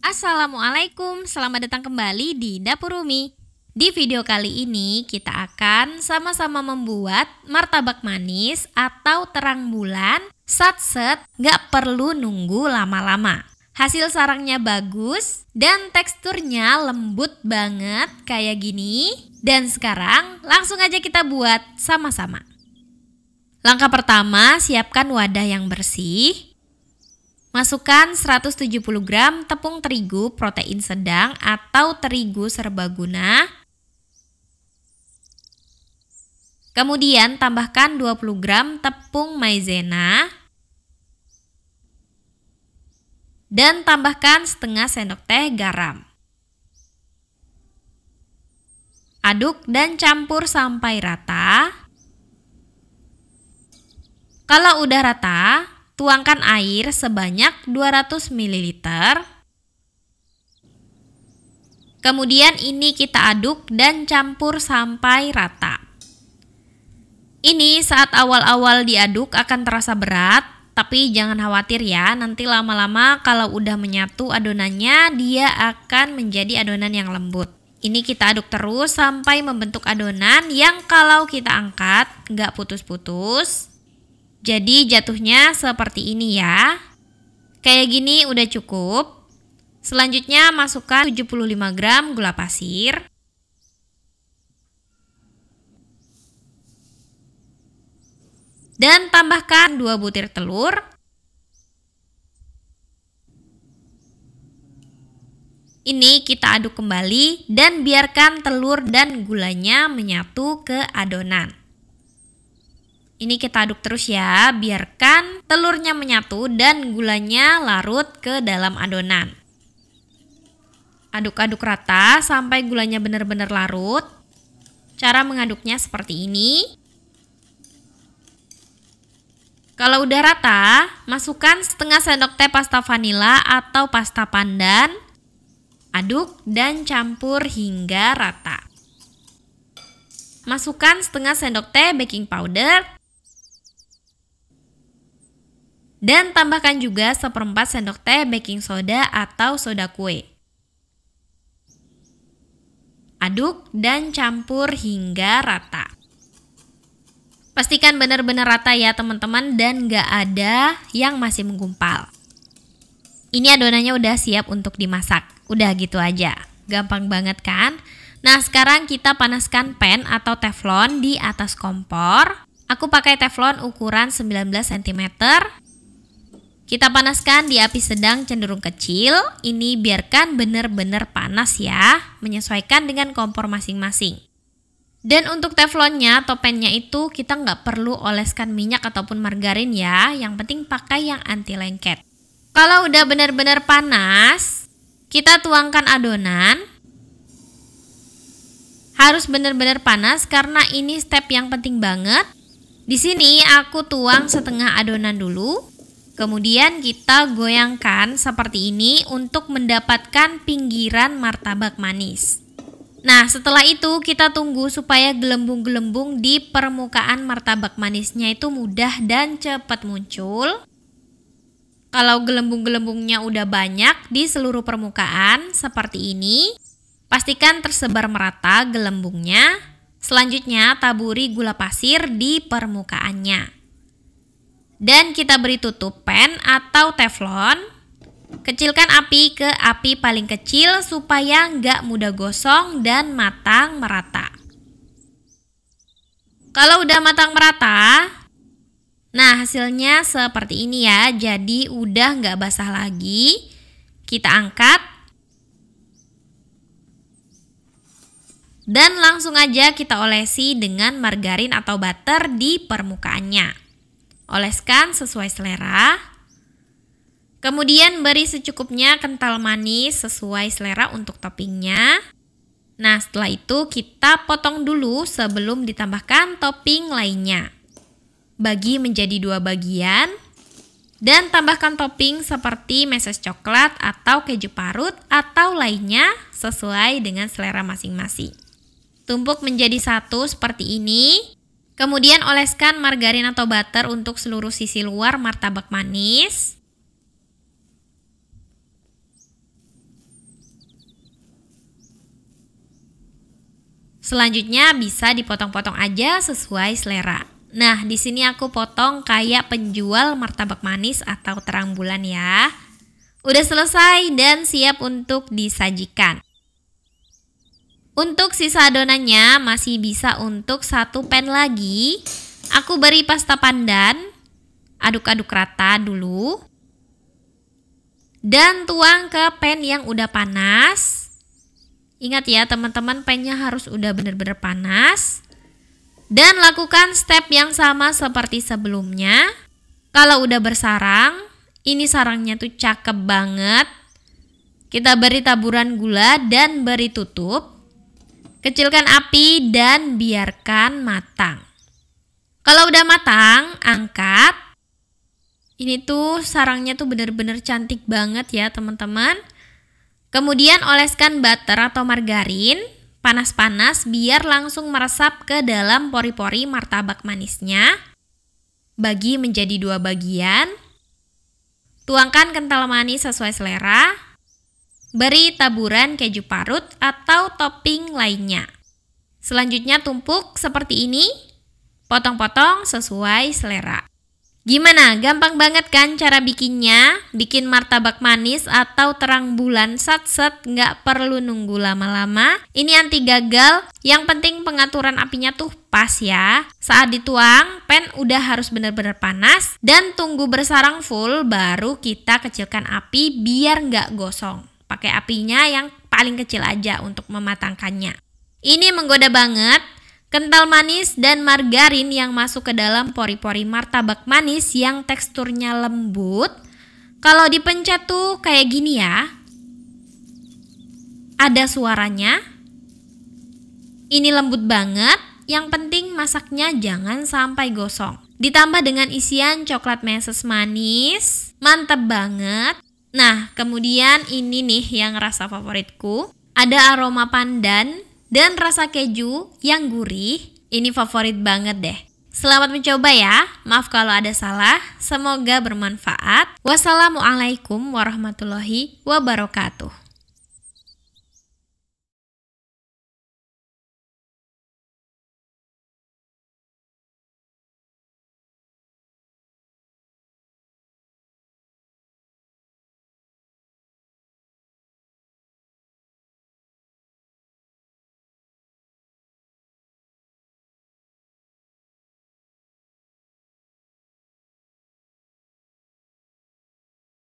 Assalamualaikum, selamat datang kembali di Dapur Umi. Di video kali ini kita akan sama-sama membuat martabak manis atau terang bulan sat set gak perlu nunggu lama-lama. Hasil sarangnya bagus dan teksturnya lembut banget kayak gini. Dan sekarang langsung aja kita buat sama-sama. Langkah pertama, siapkan wadah yang bersih Masukkan 170 gram tepung terigu protein sedang atau terigu serbaguna. Kemudian tambahkan 20 gram tepung maizena. Dan tambahkan setengah sendok teh garam. Aduk dan campur sampai rata. Kalau udah rata, Tuangkan air sebanyak 200 ml. Kemudian ini kita aduk dan campur sampai rata. Ini saat awal-awal diaduk akan terasa berat, tapi jangan khawatir ya, nanti lama-lama kalau udah menyatu adonannya, dia akan menjadi adonan yang lembut. Ini kita aduk terus sampai membentuk adonan yang kalau kita angkat nggak putus-putus, jadi jatuhnya seperti ini ya. Kayak gini udah cukup. Selanjutnya masukkan 75 gram gula pasir. Dan tambahkan 2 butir telur. Ini kita aduk kembali dan biarkan telur dan gulanya menyatu ke adonan. Ini kita aduk terus ya, biarkan telurnya menyatu dan gulanya larut ke dalam adonan. Aduk-aduk rata sampai gulanya benar-benar larut. Cara mengaduknya seperti ini. Kalau udah rata, masukkan setengah sendok teh pasta vanila atau pasta pandan. Aduk dan campur hingga rata. Masukkan setengah sendok teh baking powder dan tambahkan juga seperempat sendok teh baking soda atau soda kue. Aduk dan campur hingga rata. Pastikan benar-benar rata ya teman-teman dan gak ada yang masih menggumpal. Ini adonannya udah siap untuk dimasak. Udah gitu aja. Gampang banget kan? Nah sekarang kita panaskan pan atau teflon di atas kompor. Aku pakai teflon ukuran 19 cm kita panaskan di api sedang cenderung kecil. Ini biarkan benar-benar panas ya, menyesuaikan dengan kompor masing-masing. Dan untuk teflonnya atau itu kita nggak perlu oleskan minyak ataupun margarin ya, yang penting pakai yang anti lengket. Kalau udah benar-benar panas, kita tuangkan adonan. Harus benar-benar panas karena ini step yang penting banget. Di sini aku tuang setengah adonan dulu. Kemudian kita goyangkan seperti ini untuk mendapatkan pinggiran martabak manis. Nah, setelah itu kita tunggu supaya gelembung-gelembung di permukaan martabak manisnya itu mudah dan cepat muncul. Kalau gelembung-gelembungnya udah banyak di seluruh permukaan seperti ini, pastikan tersebar merata gelembungnya. Selanjutnya, taburi gula pasir di permukaannya dan kita beri tutup pen atau teflon. Kecilkan api ke api paling kecil supaya nggak mudah gosong dan matang merata. Kalau udah matang merata, nah hasilnya seperti ini ya. Jadi udah nggak basah lagi. Kita angkat. Dan langsung aja kita olesi dengan margarin atau butter di permukaannya. Oleskan sesuai selera. Kemudian beri secukupnya kental manis sesuai selera untuk toppingnya. Nah, setelah itu kita potong dulu sebelum ditambahkan topping lainnya. Bagi menjadi dua bagian dan tambahkan topping seperti meses coklat atau keju parut atau lainnya sesuai dengan selera masing-masing. Tumpuk menjadi satu seperti ini. Kemudian oleskan margarin atau butter untuk seluruh sisi luar martabak manis. Selanjutnya bisa dipotong-potong aja sesuai selera. Nah, di sini aku potong kayak penjual martabak manis atau terang bulan ya. Udah selesai dan siap untuk disajikan. Untuk sisa adonannya masih bisa untuk satu pan lagi. Aku beri pasta pandan. Aduk-aduk rata dulu. Dan tuang ke pan yang udah panas. Ingat ya teman-teman pannya harus udah bener-bener panas. Dan lakukan step yang sama seperti sebelumnya. Kalau udah bersarang, ini sarangnya tuh cakep banget. Kita beri taburan gula dan beri tutup. Kecilkan api dan biarkan matang. Kalau udah matang, angkat. Ini tuh sarangnya tuh bener-bener cantik banget ya teman-teman. Kemudian oleskan butter atau margarin panas-panas biar langsung meresap ke dalam pori-pori martabak manisnya. Bagi menjadi dua bagian. Tuangkan kental manis sesuai selera. Beri taburan keju parut atau topping lainnya. Selanjutnya tumpuk seperti ini, potong-potong sesuai selera. Gimana? Gampang banget kan cara bikinnya? Bikin martabak manis atau terang bulan sat-set nggak perlu nunggu lama-lama. Ini anti gagal, yang penting pengaturan apinya tuh pas ya. Saat dituang, pan udah harus benar-benar panas dan tunggu bersarang full baru kita kecilkan api biar nggak gosong. Pakai apinya yang paling kecil aja untuk mematangkannya. Ini menggoda banget. Kental manis dan margarin yang masuk ke dalam pori-pori martabak manis yang teksturnya lembut. Kalau dipencet tuh kayak gini ya. Ada suaranya. Ini lembut banget. Yang penting masaknya jangan sampai gosong. Ditambah dengan isian coklat meses manis, mantep banget. Nah, kemudian ini nih yang rasa favoritku. Ada aroma pandan dan rasa keju yang gurih. Ini favorit banget deh. Selamat mencoba ya. Maaf kalau ada salah. Semoga bermanfaat. Wassalamualaikum warahmatullahi wabarakatuh.